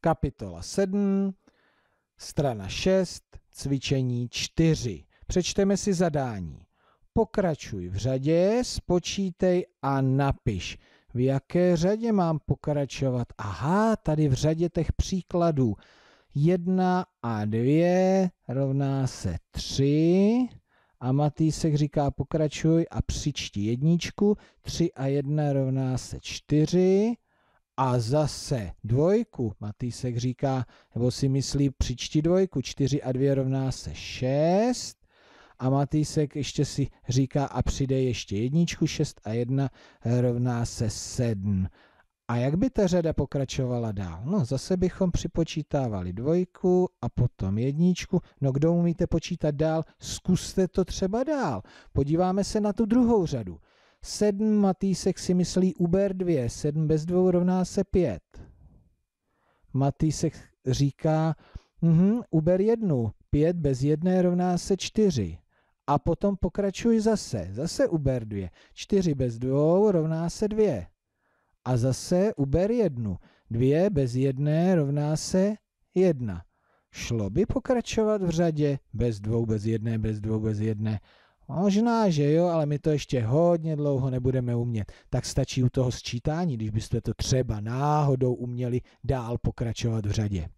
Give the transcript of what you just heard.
kapitola 7, strana 6, cvičení 4. Přečteme si zadání. Pokračuj v řadě, spočítej a napiš. V jaké řadě mám pokračovat? Aha, tady v řadě těch příkladů. 1 a 2 rovná se 3. A Matýsek říká pokračuj a přičti jedničku. 3 a 1 rovná se 4 a zase dvojku. Matýsek říká, nebo si myslí, přičti dvojku, 4 a 2 rovná se 6. A Matýsek ještě si říká a přidej ještě jedničku, 6 a 1 rovná se 7. A jak by ta řada pokračovala dál? No zase bychom připočítávali dvojku a potom jedničku. No kdo umíte počítat dál, zkuste to třeba dál. Podíváme se na tu druhou řadu. 7 Matýsek si myslí uber 2, 7 bez 2 rovná se 5. Matýsek říká, mhm, uber 1, 5 bez 1 rovná se 4. A potom pokračuj zase, zase uber 2, 4 bez 2 rovná se 2. A zase uber 1, 2 bez 1 rovná se 1. Šlo by pokračovat v řadě bez 2, bez 1, bez 2, bez 1. Možná, že jo, ale my to ještě hodně dlouho nebudeme umět. Tak stačí u toho sčítání, když byste to třeba náhodou uměli dál pokračovat v řadě.